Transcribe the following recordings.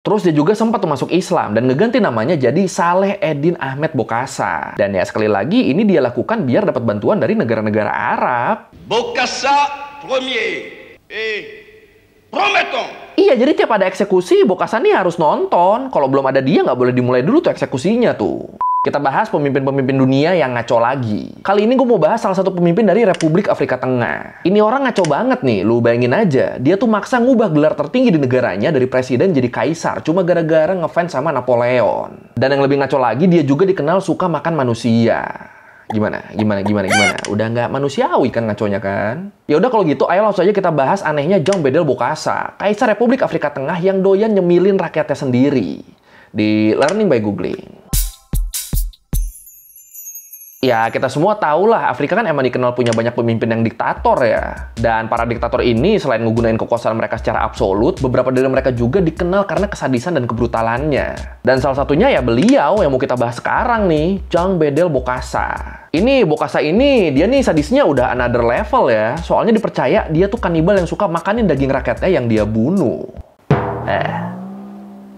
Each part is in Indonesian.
Terus dia juga sempat masuk Islam dan ngeganti namanya jadi Saleh Edin Ahmed Bokasa. Dan ya sekali lagi ini dia lakukan biar dapat bantuan dari negara-negara Arab. Bokasa premier eh prometong. Iya, jadi tiap ada eksekusi, Bokasa nih harus nonton. Kalau belum ada dia nggak boleh dimulai dulu tuh eksekusinya tuh. Kita bahas pemimpin-pemimpin dunia yang ngaco lagi. Kali ini gue mau bahas salah satu pemimpin dari Republik Afrika Tengah. Ini orang ngaco banget nih, lu bayangin aja. Dia tuh maksa ngubah gelar tertinggi di negaranya dari presiden jadi kaisar, cuma gara-gara ngefans sama Napoleon. Dan yang lebih ngaco lagi, dia juga dikenal suka makan manusia. Gimana? Gimana? Gimana? Gimana? Udah nggak manusiawi kan ngaconya kan? Ya udah kalau gitu, ayo langsung aja kita bahas anehnya John Bedel Bokassa, kaisar Republik Afrika Tengah yang doyan nyemilin rakyatnya sendiri. Di Learning by Googling. Ya, kita semua tahu lah, Afrika kan emang dikenal punya banyak pemimpin yang diktator ya. Dan para diktator ini selain menggunakan kekuasaan mereka secara absolut, beberapa dari mereka juga dikenal karena kesadisan dan kebrutalannya. Dan salah satunya ya beliau yang mau kita bahas sekarang nih, Jang Bedel Bokasa. Ini Bokasa ini, dia nih sadisnya udah another level ya. Soalnya dipercaya dia tuh kanibal yang suka makanin daging rakyatnya yang dia bunuh. Eh.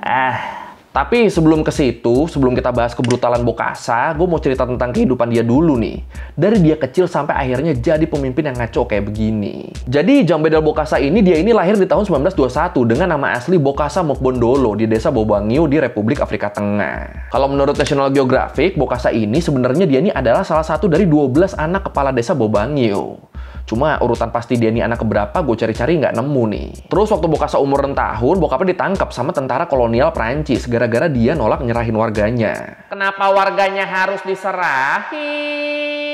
Ah. Tapi sebelum ke situ, sebelum kita bahas kebrutalan Bokasa, gue mau cerita tentang kehidupan dia dulu nih. Dari dia kecil sampai akhirnya jadi pemimpin yang ngaco kayak begini. Jadi Jambedal Bokasa ini, dia ini lahir di tahun 1921 dengan nama asli Bokasa Mokbondolo di desa Bobangio di Republik Afrika Tengah. Kalau menurut National Geographic, Bokasa ini sebenarnya dia ini adalah salah satu dari 12 anak kepala desa Bobangio. Cuma urutan pasti dia nih anak keberapa gue cari-cari nggak nemu nih. Terus waktu umur umuran tahun, bokapnya ditangkap sama tentara kolonial Prancis gara-gara dia nolak nyerahin warganya. Kenapa warganya harus diserahin?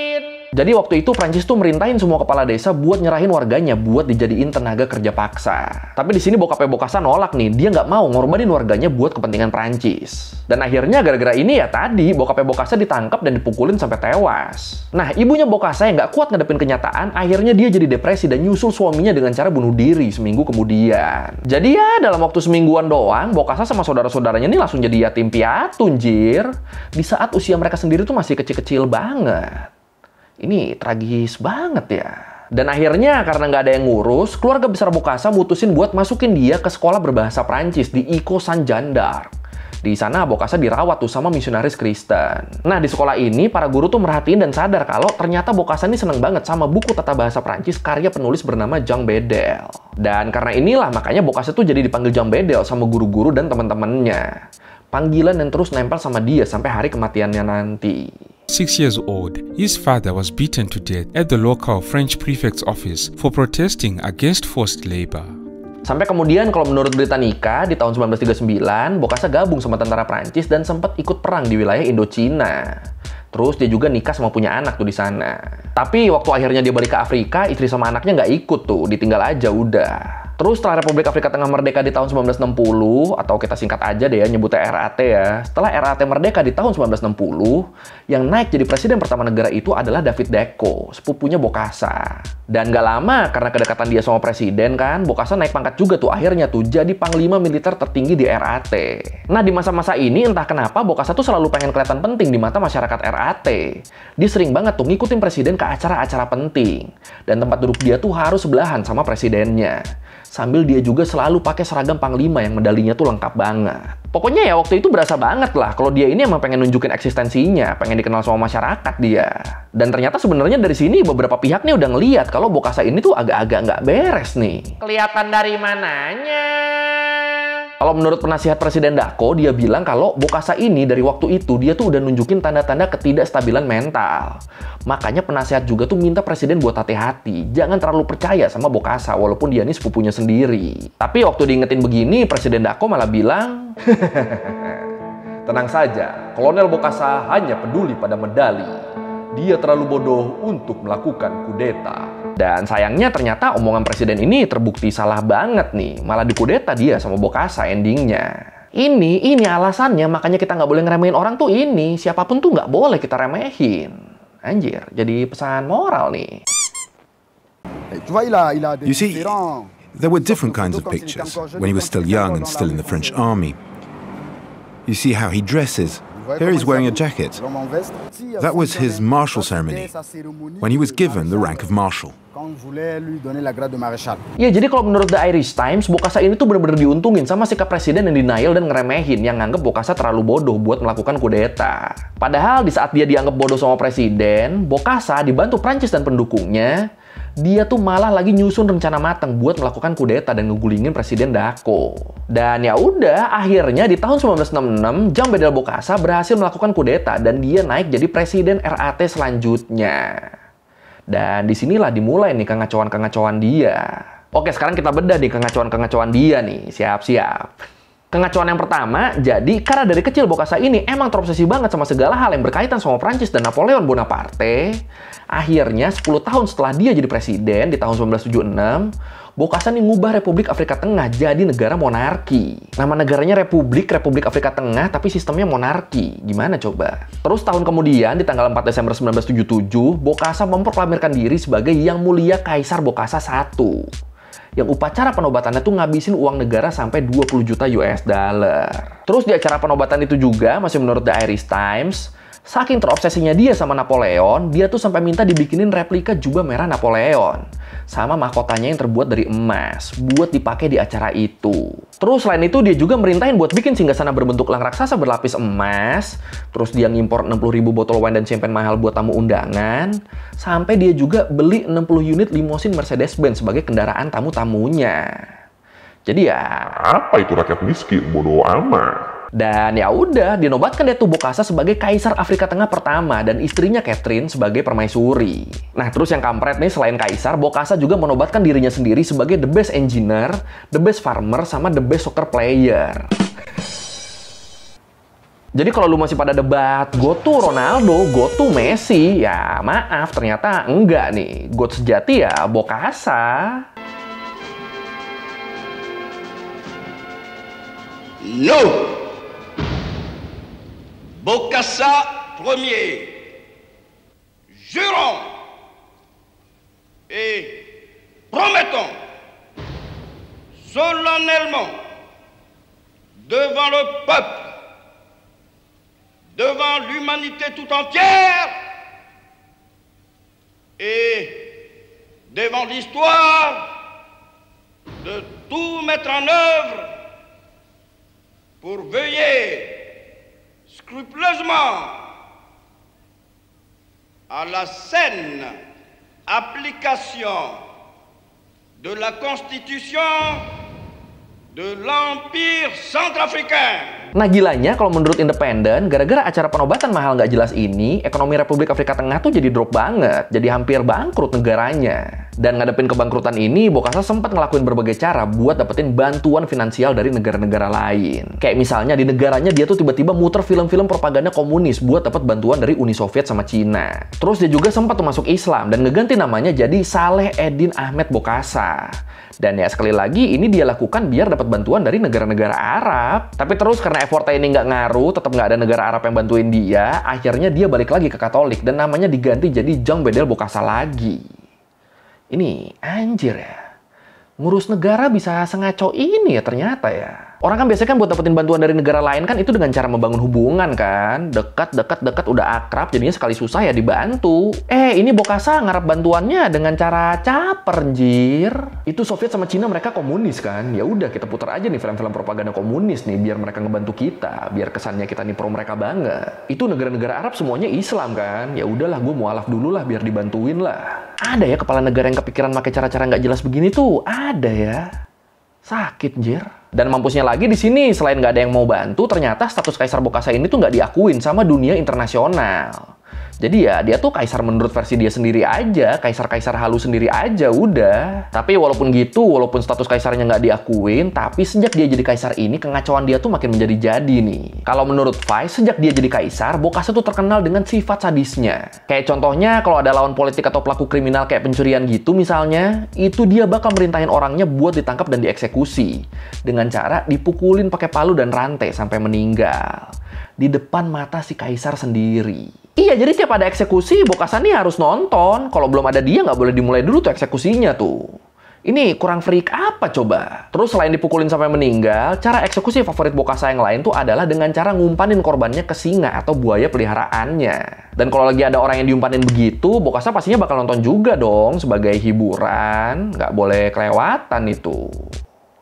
Jadi waktu itu Prancis tuh merintahin semua kepala desa buat nyerahin warganya buat dijadiin tenaga kerja paksa. Tapi di sini bokapnya Bokasa nolak nih, dia nggak mau ngorbanin warganya buat kepentingan Prancis. Dan akhirnya gara-gara ini ya tadi bokapnya Bokasa ditangkap dan dipukulin sampai tewas. Nah ibunya Bokasa yang nggak kuat ngadepin kenyataan, akhirnya dia jadi depresi dan nyusul suaminya dengan cara bunuh diri seminggu kemudian. Jadi ya dalam waktu semingguan doang, Bokasa sama saudara-saudaranya ini langsung jadi yatim piatu, jir. Di saat usia mereka sendiri tuh masih kecil-kecil banget ini tragis banget ya. Dan akhirnya karena nggak ada yang ngurus, keluarga besar Bokasa mutusin buat masukin dia ke sekolah berbahasa Prancis di Iko Sanjandar. Di sana Bokasa dirawat tuh sama misionaris Kristen. Nah, di sekolah ini para guru tuh merhatiin dan sadar kalau ternyata Bokasa ini seneng banget sama buku tata bahasa Prancis karya penulis bernama Jean Bedel. Dan karena inilah makanya Bokasa tuh jadi dipanggil Jean Bedel sama guru-guru dan teman-temannya. Panggilan yang terus nempel sama dia sampai hari kematiannya nanti six years old. His father was beaten to death at the local French prefect's office for protesting against forced labor. Sampai kemudian kalau menurut Britannica, di tahun 1939, Bokassa gabung sama tentara Prancis dan sempat ikut perang di wilayah Indochina. Terus dia juga nikah sama punya anak tuh di sana. Tapi waktu akhirnya dia balik ke Afrika, istri sama anaknya nggak ikut tuh, ditinggal aja udah. Terus setelah Republik Afrika Tengah merdeka di tahun 1960 atau kita singkat aja deh ya nyebutnya RAT ya. Setelah RAT merdeka di tahun 1960, yang naik jadi presiden pertama negara itu adalah David Deko, sepupunya Bokasa. Dan gak lama karena kedekatan dia sama presiden kan, Bokasa naik pangkat juga tuh akhirnya tuh jadi panglima militer tertinggi di RAT. Nah di masa-masa ini entah kenapa Bokasa tuh selalu pengen kelihatan penting di mata masyarakat RAT. Dia sering banget tuh ngikutin presiden ke acara-acara penting. Dan tempat duduk dia tuh harus sebelahan sama presidennya sambil dia juga selalu pakai seragam panglima yang medalinya tuh lengkap banget. Pokoknya ya waktu itu berasa banget lah kalau dia ini emang pengen nunjukin eksistensinya, pengen dikenal sama masyarakat dia. Dan ternyata sebenarnya dari sini beberapa pihak nih udah ngeliat kalau Bokasa ini tuh agak-agak nggak beres nih. Kelihatan dari mananya? Kalau menurut penasihat Presiden Dako, dia bilang kalau Bokasa ini dari waktu itu dia tuh udah nunjukin tanda-tanda ketidakstabilan mental. Makanya penasihat juga tuh minta Presiden buat hati-hati, jangan terlalu percaya sama Bokasa walaupun dia ini sepupunya sendiri. Tapi waktu diingetin begini, Presiden Dako malah bilang, Tenang saja, Kolonel Bokasa hanya peduli pada medali dia terlalu bodoh untuk melakukan kudeta. Dan sayangnya ternyata omongan presiden ini terbukti salah banget nih. Malah dikudeta dia sama Bokasa endingnya. Ini, ini alasannya makanya kita nggak boleh ngeremehin orang tuh ini. Siapapun tuh nggak boleh kita remehin. Anjir, jadi pesan moral nih. You see, there were different kinds of pictures when he was still young and still in the French army. You see how he dresses, Here he's wearing a jacket. That was his martial ceremony, when he was given the rank of marshal. Ya jadi kalau menurut The Irish Times, Bokasa ini tuh bener-bener diuntungin sama sikap presiden yang denial dan ngeremehin yang nganggep Bokasa terlalu bodoh buat melakukan kudeta. Padahal di saat dia dianggap bodoh sama presiden, Bokasa dibantu Prancis dan pendukungnya dia tuh malah lagi nyusun rencana matang buat melakukan kudeta dan ngegulingin Presiden Dako. Dan ya udah, akhirnya di tahun 1966, Jam Bedel Bokasa berhasil melakukan kudeta dan dia naik jadi Presiden RAT selanjutnya. Dan disinilah dimulai nih kengacauan-kengacauan dia. Oke, sekarang kita bedah nih kengacauan-kengacauan dia nih. Siap-siap. Kengacuan yang pertama, jadi karena dari kecil Bokasa ini emang terobsesi banget sama segala hal yang berkaitan sama Prancis dan Napoleon Bonaparte. Akhirnya 10 tahun setelah dia jadi presiden di tahun 1976, Bokasa ini ngubah Republik Afrika Tengah jadi negara monarki. Nama negaranya Republik Republik Afrika Tengah tapi sistemnya monarki. Gimana coba? Terus tahun kemudian di tanggal 4 Desember 1977, Bokasa memproklamirkan diri sebagai Yang Mulia Kaisar Bokasa I yang upacara penobatannya tuh ngabisin uang negara sampai 20 juta US dollar. Terus di acara penobatan itu juga, masih menurut The Irish Times, saking terobsesinya dia sama Napoleon, dia tuh sampai minta dibikinin replika jubah merah Napoleon sama mahkotanya yang terbuat dari emas buat dipakai di acara itu. Terus selain itu dia juga merintahin buat bikin singgasana berbentuk lang raksasa berlapis emas, terus dia ngimpor 60 ribu botol wine dan champagne mahal buat tamu undangan, sampai dia juga beli 60 unit limosin Mercedes-Benz sebagai kendaraan tamu-tamunya. Jadi ya... Apa itu rakyat miskin? Bodoh amat. Dan ya udah, dinobatkan dia tuh Bokasa sebagai kaisar Afrika Tengah pertama dan istrinya Catherine sebagai permaisuri. Nah, terus yang kampret nih selain kaisar, Bokasa juga menobatkan dirinya sendiri sebagai the best engineer, the best farmer, sama the best soccer player. Jadi kalau lu masih pada debat, go to Ronaldo, go to Messi, ya maaf ternyata enggak nih. God sejati ya Bokasa. No! Bokassa Ier, jurons et promettons solennellement devant le peuple, devant l'humanité tout entière et devant l'histoire de tout mettre en œuvre pour veiller scrupuleusement à la saine application de la Constitution de l'Empire centrafricain. Nah gilanya kalau menurut independen, gara-gara acara penobatan mahal nggak jelas ini, ekonomi Republik Afrika Tengah tuh jadi drop banget, jadi hampir bangkrut negaranya. Dan ngadepin kebangkrutan ini, Bokasa sempat ngelakuin berbagai cara buat dapetin bantuan finansial dari negara-negara lain. Kayak misalnya di negaranya dia tuh tiba-tiba muter film-film propaganda komunis buat dapat bantuan dari Uni Soviet sama Cina. Terus dia juga sempat masuk Islam dan ngeganti namanya jadi Saleh Edin Ahmed Bokasa. Dan ya sekali lagi ini dia lakukan biar dapat bantuan dari negara-negara Arab. Tapi terus karena effortnya ini nggak ngaruh, tetap nggak ada negara Arab yang bantuin dia, akhirnya dia balik lagi ke Katolik dan namanya diganti jadi Jang Bedel Bokasa lagi. Ini anjir ya. Ngurus negara bisa sengaco ini ya ternyata ya. Orang kan biasanya kan buat dapetin bantuan dari negara lain kan itu dengan cara membangun hubungan kan. Dekat, dekat, dekat, udah akrab, jadinya sekali susah ya dibantu. Eh, ini Bokasa ngarap bantuannya dengan cara caper, anjir. Itu Soviet sama Cina mereka komunis kan. Ya udah kita putar aja nih film-film propaganda komunis nih biar mereka ngebantu kita, biar kesannya kita nih pro mereka banget. Itu negara-negara Arab semuanya Islam kan. Ya udahlah gue mualaf dulu lah biar dibantuin lah. Ada ya kepala negara yang kepikiran pakai cara-cara nggak jelas begini tuh. Ada ya. Sakit, jir. Dan mampusnya lagi di sini, selain nggak ada yang mau bantu, ternyata status Kaisar Bokasa ini tuh nggak diakuin sama dunia internasional. Jadi ya dia tuh kaisar menurut versi dia sendiri aja, kaisar-kaisar halu sendiri aja udah. Tapi walaupun gitu, walaupun status kaisarnya nggak diakuin, tapi sejak dia jadi kaisar ini kengacauan dia tuh makin menjadi-jadi nih. Kalau menurut Vice, sejak dia jadi kaisar, Bokasa tuh terkenal dengan sifat sadisnya. Kayak contohnya kalau ada lawan politik atau pelaku kriminal kayak pencurian gitu misalnya, itu dia bakal merintahin orangnya buat ditangkap dan dieksekusi dengan cara dipukulin pakai palu dan rantai sampai meninggal di depan mata si kaisar sendiri. Iya, jadi setiap ada eksekusi, Bokasan nih harus nonton. Kalau belum ada dia, nggak boleh dimulai dulu tuh eksekusinya tuh. Ini kurang freak apa coba? Terus selain dipukulin sampai meninggal, cara eksekusi favorit Bokasa yang lain tuh adalah dengan cara ngumpanin korbannya ke singa atau buaya peliharaannya. Dan kalau lagi ada orang yang diumpanin begitu, Bokasa pastinya bakal nonton juga dong sebagai hiburan. Nggak boleh kelewatan itu.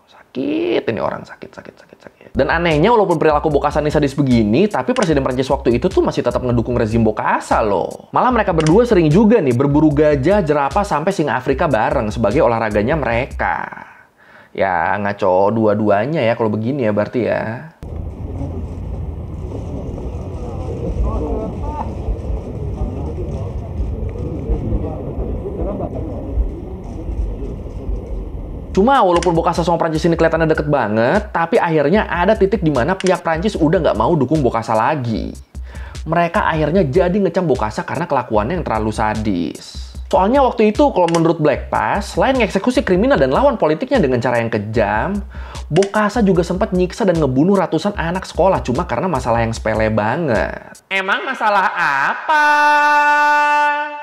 Sakit ini orang, sakit, sakit, sakit, sakit. Dan anehnya walaupun perilaku bokasannya ini sadis begini, tapi Presiden Prancis waktu itu tuh masih tetap ngedukung rezim bokasa loh. Malah mereka berdua sering juga nih berburu gajah, jerapah, sampai singa Afrika bareng sebagai olahraganya mereka. Ya ngaco dua-duanya ya kalau begini ya berarti ya. Cuma walaupun Bokasa sama Prancis ini kelihatannya deket banget, tapi akhirnya ada titik di mana pihak Prancis udah nggak mau dukung Bokasa lagi. Mereka akhirnya jadi ngecam Bokasa karena kelakuannya yang terlalu sadis. Soalnya waktu itu kalau menurut Black Pass, selain mengeksekusi kriminal dan lawan politiknya dengan cara yang kejam, Bokasa juga sempat nyiksa dan ngebunuh ratusan anak sekolah cuma karena masalah yang sepele banget. Emang masalah apa?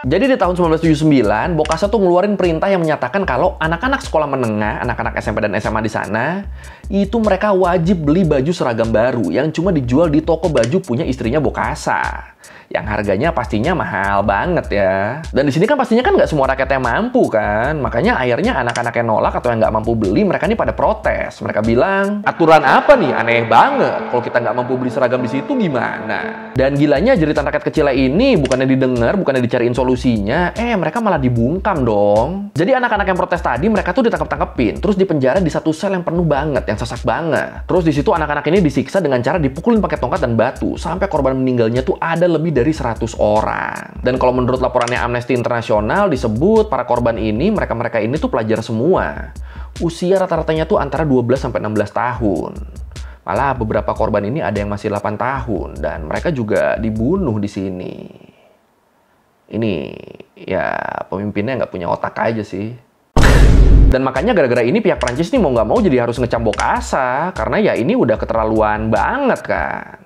Jadi di tahun 1979, Bokasa tuh ngeluarin perintah yang menyatakan kalau anak-anak sekolah menengah, anak-anak SMP dan SMA di sana, itu mereka wajib beli baju seragam baru yang cuma dijual di toko baju punya istrinya Bokasa yang harganya pastinya mahal banget ya. Dan di sini kan pastinya kan nggak semua rakyatnya mampu kan, makanya akhirnya anak-anak yang nolak atau yang nggak mampu beli mereka ini pada protes. Mereka bilang aturan apa nih aneh banget, kalau kita nggak mampu beli seragam di situ gimana? Dan gilanya jeritan rakyat kecilnya ini bukannya didengar, bukannya dicariin solusinya, eh mereka malah dibungkam dong. Jadi anak-anak yang protes tadi mereka tuh ditangkap-tangkepin, terus dipenjara di satu sel yang penuh banget, yang sesak banget. Terus di situ anak-anak ini disiksa dengan cara dipukulin pakai tongkat dan batu sampai korban meninggalnya tuh ada lebih dari dari 100 orang. Dan kalau menurut laporannya Amnesty International disebut para korban ini mereka-mereka ini tuh pelajar semua. Usia rata-ratanya tuh antara 12 sampai 16 tahun. Malah beberapa korban ini ada yang masih 8 tahun dan mereka juga dibunuh di sini. Ini ya pemimpinnya nggak punya otak aja sih. Dan makanya gara-gara ini pihak Prancis nih mau nggak mau jadi harus ngecambok asa karena ya ini udah keterlaluan banget kan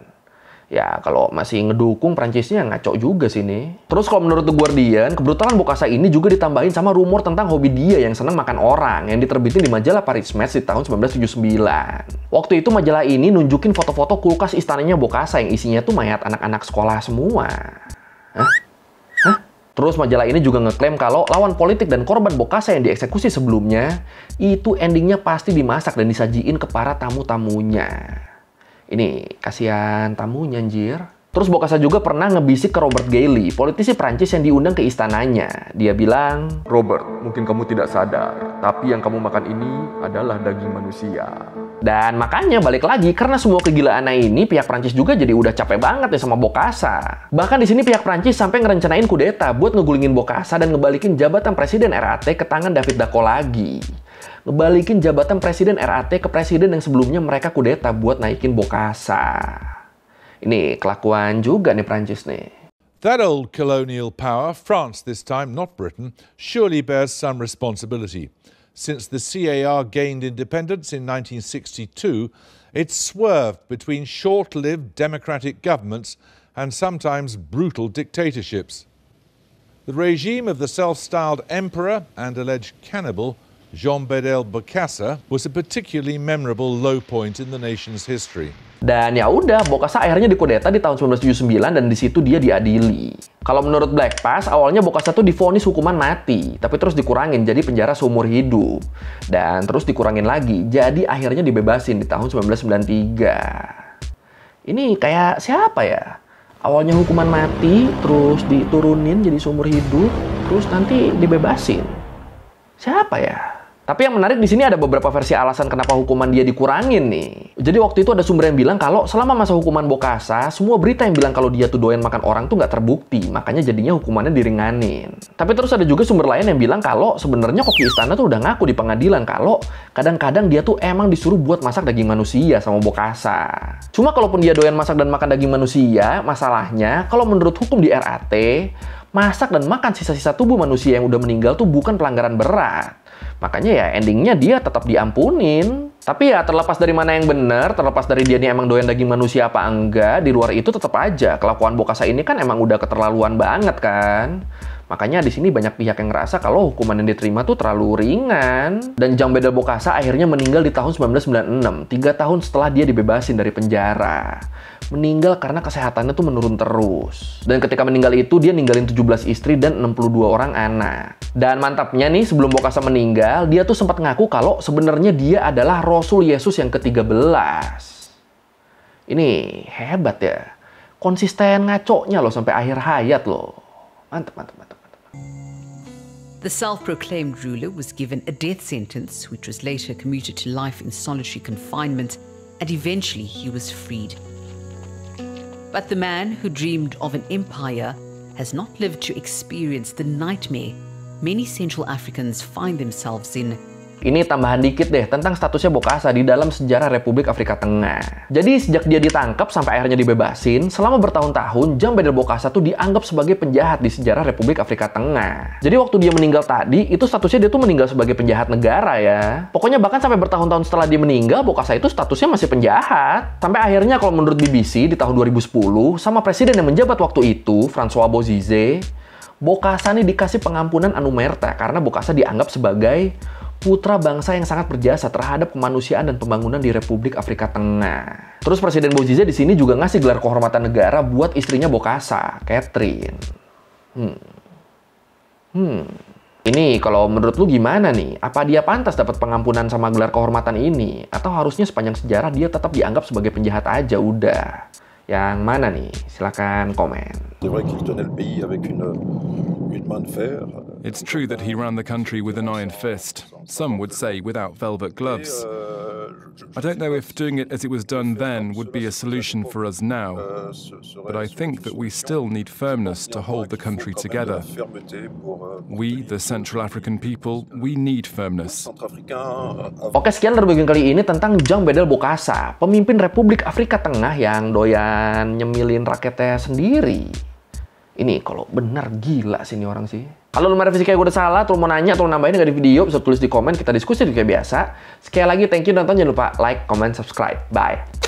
ya kalau masih ngedukung Prancisnya ngaco juga sih nih. Terus kalau menurut The Guardian, kebrutalan Bokasa ini juga ditambahin sama rumor tentang hobi dia yang senang makan orang yang diterbitin di majalah Paris Match di tahun 1979. Waktu itu majalah ini nunjukin foto-foto kulkas istananya Bokasa yang isinya tuh mayat anak-anak sekolah semua. Hah? Hah? Terus majalah ini juga ngeklaim kalau lawan politik dan korban Bokasa yang dieksekusi sebelumnya, itu endingnya pasti dimasak dan disajiin ke para tamu-tamunya. Ini kasihan tamu anjir. Terus Bokasa juga pernah ngebisik ke Robert Gailey, politisi Prancis yang diundang ke istananya. Dia bilang, Robert, mungkin kamu tidak sadar, tapi yang kamu makan ini adalah daging manusia. Dan makanya balik lagi, karena semua kegilaan ini, pihak Prancis juga jadi udah capek banget ya sama Bokasa. Bahkan di sini pihak Prancis sampai ngerencanain kudeta buat ngegulingin Bokasa dan ngebalikin jabatan presiden RAT ke tangan David Dako lagi ngebalikin jabatan presiden RAT ke presiden yang sebelumnya mereka kudeta buat naikin Bokasa. Ini kelakuan juga nih Prancis nih. That old colonial power, France this time, not Britain, surely bears some responsibility. Since the CAR gained independence in 1962, it swerved between short lived democratic governments and sometimes brutal dictatorships. The regime of the self styled emperor and alleged cannibal Jean-Bedel Bekasa was a particularly memorable low point in the nation's history. Dan ya udah, Bokassa akhirnya dikudeta di tahun 1979 dan di situ dia diadili. Kalau menurut Black Pass, awalnya Bokassa tuh difonis hukuman mati, tapi terus dikurangin jadi penjara seumur hidup. Dan terus dikurangin lagi, jadi akhirnya dibebasin di tahun 1993. Ini kayak siapa ya? Awalnya hukuman mati, terus diturunin jadi seumur hidup, terus nanti dibebasin. Siapa ya? Tapi yang menarik di sini ada beberapa versi alasan kenapa hukuman dia dikurangin nih. Jadi waktu itu ada sumber yang bilang kalau selama masa hukuman Bokasa, semua berita yang bilang kalau dia tuh doyan makan orang tuh nggak terbukti, makanya jadinya hukumannya diringanin. Tapi terus ada juga sumber lain yang bilang kalau sebenarnya koki istana tuh udah ngaku di pengadilan kalau kadang-kadang dia tuh emang disuruh buat masak daging manusia sama Bokasa. Cuma kalaupun dia doyan masak dan makan daging manusia, masalahnya kalau menurut hukum di RAT, masak dan makan sisa-sisa tubuh manusia yang udah meninggal tuh bukan pelanggaran berat. Makanya ya endingnya dia tetap diampunin. Tapi ya terlepas dari mana yang benar, terlepas dari dia nih emang doyan daging manusia apa enggak, di luar itu tetap aja kelakuan Bokasa ini kan emang udah keterlaluan banget kan. Makanya di sini banyak pihak yang ngerasa kalau hukuman yang diterima tuh terlalu ringan. Dan Jang Bedel Bokasa akhirnya meninggal di tahun 1996, tiga tahun setelah dia dibebasin dari penjara. Meninggal karena kesehatannya tuh menurun terus. Dan ketika meninggal itu, dia ninggalin 17 istri dan 62 orang anak. Dan mantapnya nih, sebelum Bokasa meninggal, dia tuh sempat ngaku kalau sebenarnya dia adalah Rasul Yesus yang ke-13. Ini hebat ya. Konsisten ngaconya loh sampai akhir hayat loh. Mantap, mantap, mantap. The self proclaimed ruler was given a death sentence, which was later commuted to life in solitary confinement, and eventually he was freed. But the man who dreamed of an empire has not lived to experience the nightmare many Central Africans find themselves in Ini tambahan dikit deh tentang statusnya Bokasa di dalam sejarah Republik Afrika Tengah. Jadi sejak dia ditangkap sampai akhirnya dibebasin, selama bertahun-tahun jam Bedel Bokassa tuh dianggap sebagai penjahat di sejarah Republik Afrika Tengah. Jadi waktu dia meninggal tadi, itu statusnya dia tuh meninggal sebagai penjahat negara ya. Pokoknya bahkan sampai bertahun-tahun setelah dia meninggal, Bokasa itu statusnya masih penjahat. Sampai akhirnya kalau menurut BBC di tahun 2010, sama presiden yang menjabat waktu itu, Francois Bozize, Bokasa nih dikasih pengampunan anumerta karena Bokasa dianggap sebagai putra bangsa yang sangat berjasa terhadap kemanusiaan dan pembangunan di Republik Afrika Tengah. Terus Presiden Bojiza di sini juga ngasih gelar kehormatan negara buat istrinya Bokassa, Catherine. Hmm. Hmm. Ini kalau menurut lu gimana nih? Apa dia pantas dapat pengampunan sama gelar kehormatan ini? Atau harusnya sepanjang sejarah dia tetap dianggap sebagai penjahat aja udah? Yang mana nih? Silakan komen. C'est vrai qu'il tenait le pays avec une, une main de fer. It's true that he ran the country with an iron fist, some would say without velvet gloves. I don't know if doing it as it was done then would be a solution for us now, but I think that we still need firmness to hold the country together. We, the Central African people, we need firmness. Oke, sekian terbagian kali ini tentang Jang Bedel Bokassa, pemimpin Republik Afrika Tengah yang doyan nyemilin rakyatnya sendiri. Ini kalau benar gila sih ini orang sih. Kalau lu merevisi kayak gue udah salah, tuh mau nanya atau nambahin nggak di video, bisa tulis di komen, kita diskusi juga biasa. Sekali lagi, thank you nonton, jangan lupa like, comment, subscribe. Bye!